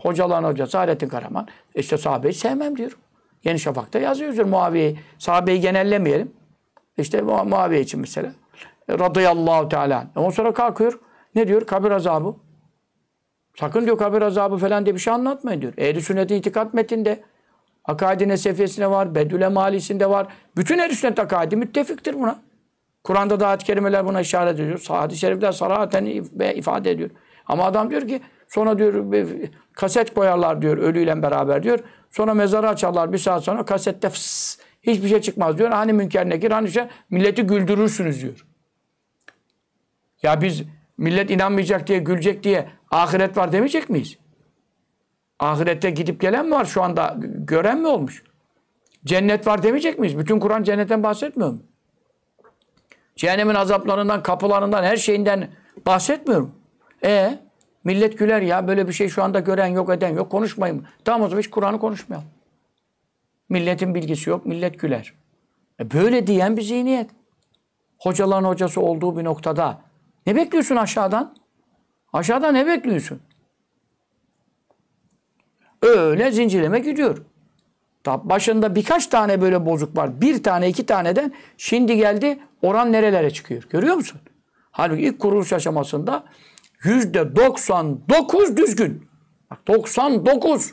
Hocaların hocası Hayrettin Karaman. işte sahabeyi sevmem diyor. Yeni Şafak'ta yazıyoruz Muaviye'yi. Sahabeyi genellemeyelim. İşte Mu Muaviye için mesela. Radıyallahu Teala. Ondan sonra kalkıyor. Ne diyor? Kabir azabı. Sakın diyor kabir azabı falan diye bir şey anlatmayın diyor. ehl sünnetin itikat metinde Akaidi Nesefiyesine var, Bedüle Malisi'nde var. Bütün her sünnet akaidi müttefiktir buna. Kur'an'da da ayet-i kerimeler buna işaret ediyor. hadis şerifler sarahaten ifade ediyor. Ama adam diyor ki sonra diyor kaset koyarlar diyor ölüyle beraber diyor. Sonra mezarı açarlar bir saat sonra kasette fıs, hiçbir şey çıkmaz diyor. Hani münker nekir hani şey milleti güldürürsünüz diyor. Ya biz millet inanmayacak diye gülecek diye ahiret var demeyecek miyiz? Ahirette gidip gelen mi var şu anda? Gören mi olmuş? Cennet var demeyecek miyiz? Bütün Kur'an cennetten bahsetmiyor mu? Cehennemin azaplarından, kapılarından, her şeyinden bahsetmiyorum. E millet güler ya böyle bir şey şu anda gören yok, eden yok. Konuşmayın. Tamam o zaman hiç Kur'an'ı konuşmayalım. Milletin bilgisi yok, millet güler. E böyle diyen bir zihniyet. Hocaların hocası olduğu bir noktada ne bekliyorsun aşağıdan? Aşağıdan ne bekliyorsun? Öyle zincirleme gidiyor. Tab başında birkaç tane böyle bozuk var. Bir tane iki taneden şimdi geldi oran nerelere çıkıyor. Görüyor musun? Halbuki ilk kuruluş aşamasında yüzde 99 düzgün. Bak 99.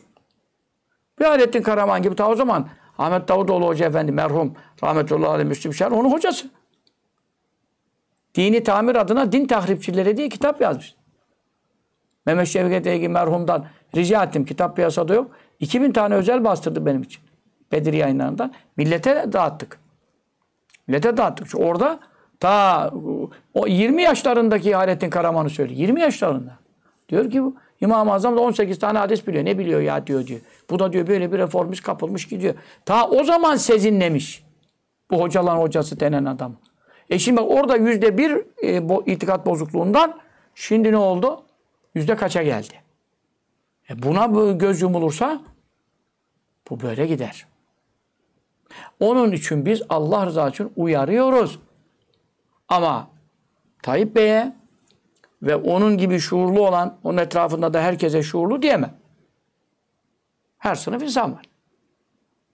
Bir Alettin Karaman gibi ta o zaman Ahmet Davutoğlu Hoca Efendi merhum rahmetullahi aleyh Müslüm Şer onun hocası. Dini tamir adına din tahripçileri diye kitap yazmış. Mehmet Şevket Egi merhumdan Rica ettim. Kitap piyasada yok. 2000 tane özel bastırdı benim için. Bedir yayınlarında. Millete dağıttık. Millete dağıttık. Çünkü orada ta o 20 yaşlarındaki Hayrettin Karaman'ı söylüyor. 20 yaşlarında. Diyor ki İmam-ı Azam da 18 tane hadis biliyor. Ne biliyor ya diyor diyor. Bu da diyor böyle bir reformist kapılmış gidiyor. Ta o zaman sezinlemiş. Bu hocaların hocası denen adam. E şimdi bak orada yüzde bir e, bo, itikat bozukluğundan şimdi ne oldu? Yüzde kaça geldi? E buna göz yumulursa bu böyle gider. Onun için biz Allah rızası için uyarıyoruz. Ama Tayyip Bey'e ve onun gibi şuurlu olan, onun etrafında da herkese şuurlu diyemem. Her sınıf insan var.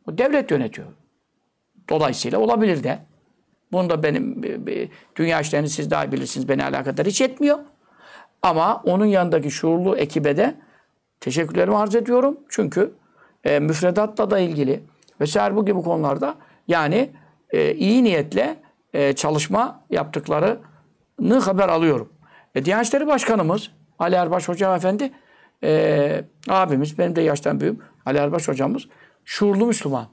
O devlet yönetiyor. Dolayısıyla olabilir de. Bunu da benim e, e, dünya işlerini siz daha bilirsiniz. Beni alakadar hiç etmiyor. Ama onun yanındaki şuurlu ekibe de teşekkürlerimi arz ediyorum. Çünkü e, müfredatla da ilgili vesaire bu gibi konularda yani e, iyi niyetle e, çalışma yaptıklarını haber alıyorum. E, Diyanet İşleri Başkanımız Ali Erbaş Hoca Efendi e, abimiz, benim de yaştan büyüğüm Ali Erbaş Hocamız şuurlu Müslüman.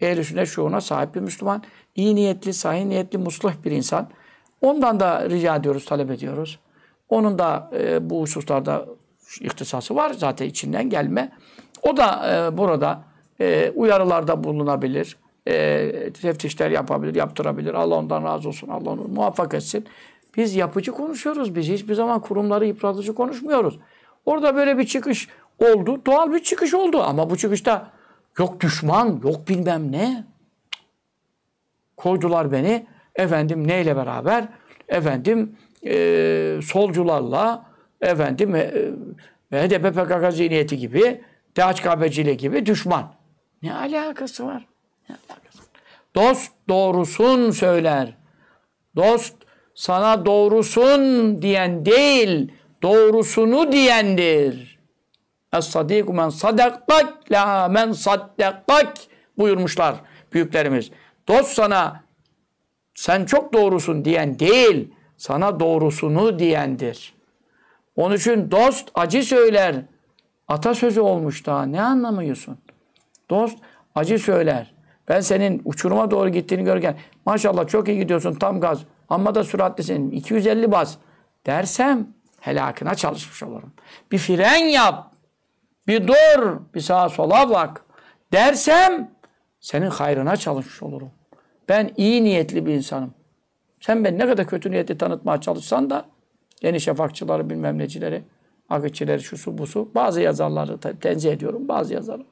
Ehl-i sünnet şuuruna sahip bir Müslüman. iyi niyetli, sahih niyetli, musluh bir insan. Ondan da rica ediyoruz, talep ediyoruz. Onun da e, bu hususlarda ihtisası var zaten içinden gelme. O da e, burada e, uyarılarda bulunabilir. E, teftişler yapabilir, yaptırabilir. Allah ondan razı olsun. Allah onu muvaffak etsin. Biz yapıcı konuşuyoruz. Biz hiçbir zaman kurumları yıpratıcı konuşmuyoruz. Orada böyle bir çıkış oldu. Doğal bir çıkış oldu. Ama bu çıkışta yok düşman, yok bilmem ne. Koydular beni efendim neyle beraber? Efendim e, solcularla, efendim e, e HDP PKK zihniyeti gibi, THKP'ciyle gibi düşman. Ne alakası var? Ne alakası var? Dost doğrusun söyler. Dost sana doğrusun diyen değil, doğrusunu diyendir. Es-sadiku men sadaktak la men saddaktak buyurmuşlar büyüklerimiz. Dost sana sen çok doğrusun diyen değil, sana doğrusunu diyendir. Onun için dost acı söyler. Atasözü olmuş daha. Ne anlamıyorsun? Dost acı söyler. Ben senin uçuruma doğru gittiğini görken, maşallah çok iyi gidiyorsun tam gaz. Ama da süratlisin. 250 bas dersem helakına çalışmış olurum. Bir fren yap. Bir dur. Bir sağa sola bak. Dersem senin hayrına çalışmış olurum. Ben iyi niyetli bir insanım. Sen ben ne kadar kötü niyetli tanıtmaya çalışsan da Yeni şafakçıları, bilmem necileri, su, bu su, Bazı yazarları tenzih ediyorum, bazı yazarları.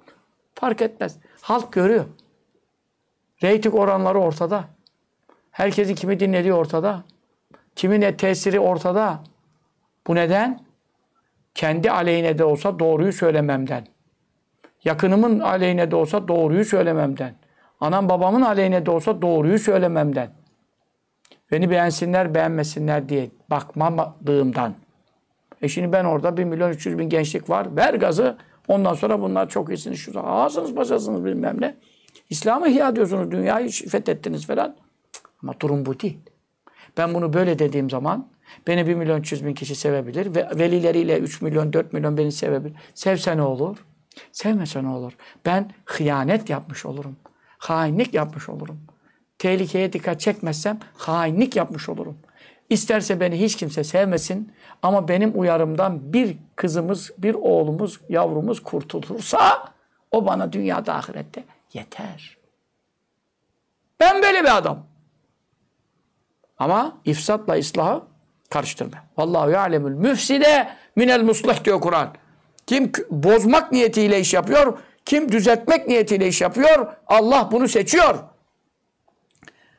Fark etmez. Halk görüyor. Reyting oranları ortada. Herkesin kimi dinlediği ortada. Kimin tesiri ortada. Bu neden? Kendi aleyhine de olsa doğruyu söylememden. Yakınımın aleyhine de olsa doğruyu söylememden. Anam babamın aleyhine de olsa doğruyu söylememden. Beni beğensinler beğenmesinler diye bakmadığımdan. E şimdi ben orada 1 milyon 300 bin gençlik var. Ver gazı. Ondan sonra bunlar çok iyisiniz. Şu ağzınız başasınız bilmem ne. İslam'ı ihya diyorsunuz. Dünyayı fethettiniz falan. Ama durum bu değil. Ben bunu böyle dediğim zaman beni 1 milyon 300 bin kişi sevebilir. Ve velileriyle 3 milyon 4 milyon beni sevebilir. Sevse ne olur? Sevmese ne olur? Ben hıyanet yapmış olurum. Hainlik yapmış olurum tehlikeye dikkat çekmezsem hainlik yapmış olurum. İsterse beni hiç kimse sevmesin ama benim uyarımdan bir kızımız, bir oğlumuz, yavrumuz kurtulursa o bana dünyada ahirette yeter. Ben böyle bir adam. Ama ifsatla ıslahı karıştırma. Vallahu ya'lemul müfside minel muslih diyor Kur'an. Kim bozmak niyetiyle iş yapıyor, kim düzeltmek niyetiyle iş yapıyor, Allah bunu seçiyor.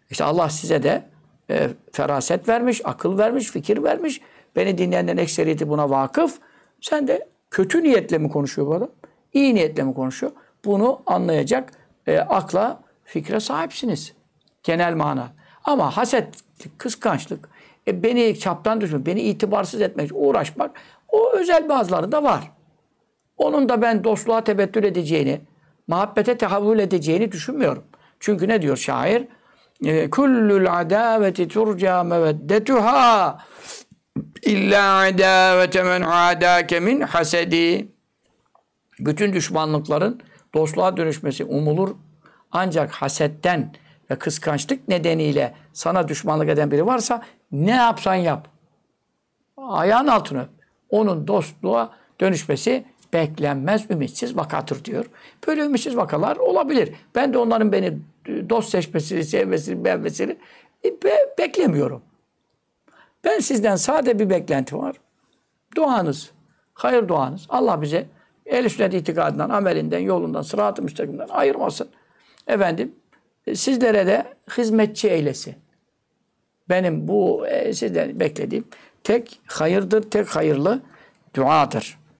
İşte Allah size de e, feraset vermiş, akıl vermiş, fikir vermiş. Beni dinleyenlerin ekseriyeti buna vakıf. Sen de kötü niyetle mi konuşuyor bu adam? İyi niyetle mi konuşuyor? Bunu anlayacak e, akla, fikre sahipsiniz. Genel mana. Ama haset, kıskançlık, e, beni çaptan düşmek, beni itibarsız etmek, uğraşmak o özel bazıları da var. Onun da ben dostluğa tebettül edeceğini, muhabbete tehavül edeceğini düşünmüyorum. Çünkü ne diyor şair? Ee, kullul adaveti turca meveddetuha illa adavete men adake min hasedi. Bütün düşmanlıkların dostluğa dönüşmesi umulur. Ancak hasetten ve kıskançlık nedeniyle sana düşmanlık eden biri varsa ne yapsan yap. Ayağın altını. Onun dostluğa dönüşmesi beklenmez, ümitsiz vakadır diyor. Böyle ümitsiz vakalar olabilir. Ben de onların beni dost seçmesini, sevmesini, beğenmesini e, be- beklemiyorum. Ben sizden sade bir beklenti var. Duanız, hayır duanız. Allah bize el sünnet itikadından, amelinden, yolundan, sırat-ı müstakimden ayırmasın. Efendim, e, sizlere de hizmetçi eylesin. Benim bu e, sizden beklediğim tek hayırdır, tek hayırlı duadır.